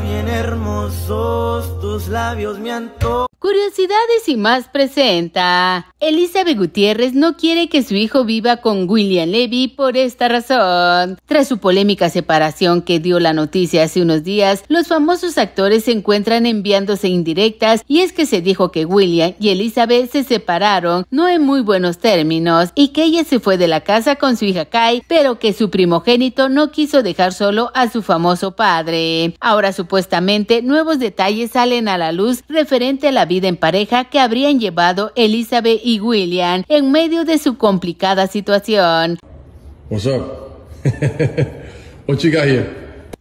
bien hermosos, tus labios me antojan. Curiosidades y más presenta. Elizabeth Gutiérrez no quiere que su hijo viva con William Levy por esta razón. Tras su polémica separación que dio la noticia hace unos días, los famosos actores se encuentran enviándose indirectas y es que se dijo que William y Elizabeth se separaron no en muy buenos términos y que ella se fue de la casa con su hija Kai, pero que su primogénito no quiso dejar solo a su famoso padre. Ahora supuestamente nuevos detalles salen a la luz referente a la vida en pareja que habrían llevado Elizabeth y William en medio de su complicada situación.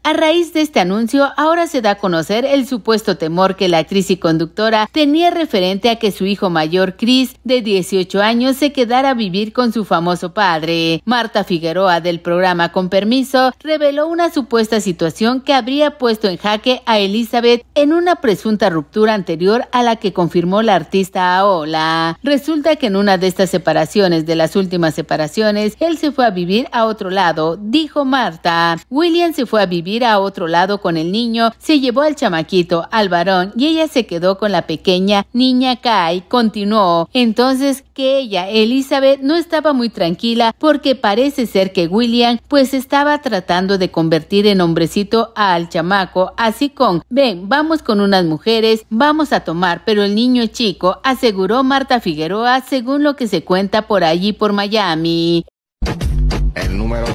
A raíz de este anuncio, ahora se da a conocer el supuesto temor que la actriz y conductora tenía referente a que su hijo mayor, Chris, de 18 años, se quedara a vivir con su famoso padre. Marta Figueroa del programa Con Permiso reveló una supuesta situación que habría puesto en jaque a Elizabeth en una presunta ruptura anterior a la que confirmó la artista Aola. Resulta que en una de estas separaciones, de las últimas separaciones, él se fue a vivir a otro lado, dijo Marta. William se fue a vivir a otro lado con el niño, se llevó al chamaquito, al varón, y ella se quedó con la pequeña niña Kai, continuó. Entonces, que ella, Elizabeth, no estaba muy tranquila porque parece ser que William pues estaba tratando de convertir en hombrecito al chamaco, así con, ven, vamos con unas mujeres, vamos a tomar, pero el niño chico, aseguró Marta Figueroa según lo que se cuenta por allí por Miami. El número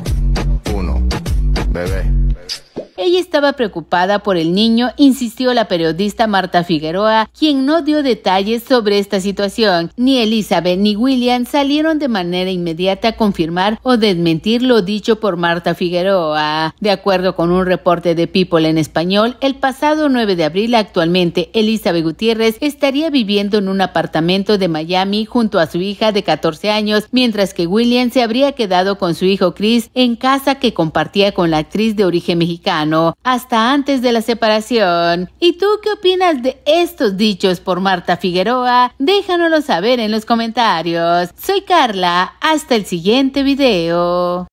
uno, bebé. Ella estaba preocupada por el niño, insistió la periodista Marta Figueroa, quien no dio detalles sobre esta situación. Ni Elizabeth ni William salieron de manera inmediata a confirmar o desmentir lo dicho por Marta Figueroa. De acuerdo con un reporte de People en español, el pasado 9 de abril actualmente Elizabeth Gutiérrez estaría viviendo en un apartamento de Miami junto a su hija de 14 años, mientras que William se habría quedado con su hijo Chris en casa que compartía con la actriz de origen mexicano hasta antes de la separación. ¿Y tú qué opinas de estos dichos por Marta Figueroa? Déjanoslo saber en los comentarios. Soy Carla, hasta el siguiente video.